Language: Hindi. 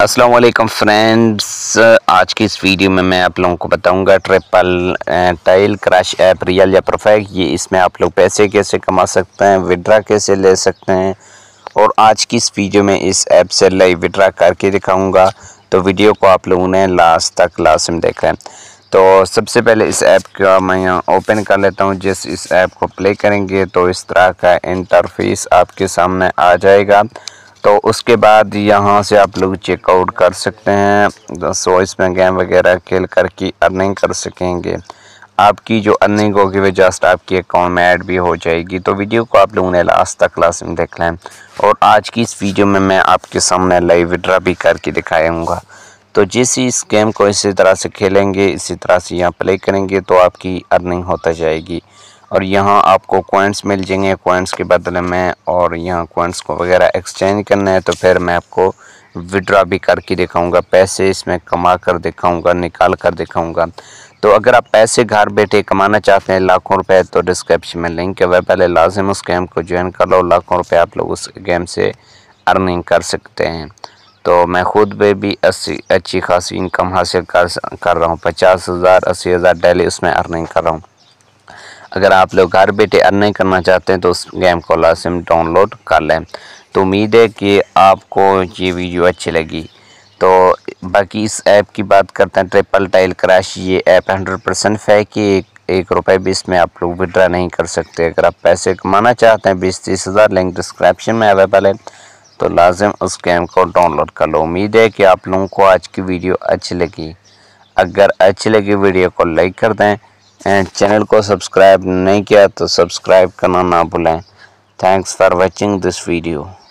असलम फ्रेंड्स आज की इस वीडियो में मैं आप लोगों को बताऊंगा triple tile crush app real या परफेक्ट ये इसमें आप लोग पैसे कैसे कमा सकते हैं विड्रा कैसे ले सकते हैं और आज की इस वीडियो में इस ऐप से लाइव विड्रा करके दिखाऊंगा तो वीडियो को आप लोगों ने लास्ट तक लास्ट में देखा है तो सबसे पहले इस ऐप का मैं ओपन कर लेता हूँ जिस इस ऐप को प्ले करेंगे तो इस तरह का इंटरफेस आपके सामने आ जाएगा तो उसके बाद यहाँ से आप लोग चेकआउट कर सकते हैं सो इसमें गेम वगैरह खेल कर की अर्निंग कर सकेंगे आपकी जो अर्निंग होगी वह जस्ट आपके अकाउंट में ऐड भी हो जाएगी तो वीडियो को आप लोगों ने लास्ट तक क्लास में देख लें और आज की इस वीडियो में मैं आपके सामने लाइव विड्रा भी करके दिखाऊँगा तो जिस इस गेम को इसी तरह से खेलेंगे इसी तरह से यहाँ प्ले करेंगे तो आपकी अर्निंग होता जाएगी और यहाँ आपको कॉइन्स मिल जाएंगे कॉइन्स के बदले में और यहाँ कॉइन्स को वगैरह एक्सचेंज करना है तो फिर मैं आपको विड्रा भी करके दिखाऊंगा पैसे इसमें कमा कर दिखाऊंगा निकाल कर दिखाऊंगा तो अगर आप पैसे घर बैठे कमाना चाहते हैं लाखों रुपए तो डिस्क्रिप्शन में लिंक है वह पहले लाजिम उस गेम को ज्वाइन कर लो लाखों रुपए आप लोग उस गेम से अर्निंग कर सकते हैं तो मैं खुद पर भी अस्सी अच्छी खासी इनकम हासिल कर कर रहा हूँ पचास हज़ार अस्सी हज़ार डेली उसमें अर्निंग कर रहा हूँ अगर आप लोग घर बैठे अर्न नहीं करना चाहते हैं तो उस गेम को लाजिम डाउनलोड कर लें तो उम्मीद है कि आपको ये वीडियो अच्छी लगी तो बाकी इस ऐप की बात करते हैं ट्रिपल टाइल क्रैश ये ऐप हंड्रेड परसेंट फेक है एक, एक रुपये भी इसमें आप लोग विड्रा नहीं कर सकते अगर आप पैसे कमाना चाहते हैं बीस तीस हज़ार लिंक डिस्क्रिप्शन में अवेलेबल है तो लाजम उस गेम को डाउनलोड कर लो उम्मीद है कि आप लोगों को आज की वीडियो अच्छी लगी अगर अच्छी लगी वीडियो को लाइक कर दें एंड चैनल को सब्सक्राइब नहीं किया तो सब्सक्राइब करना ना भूलें thanks for watching this video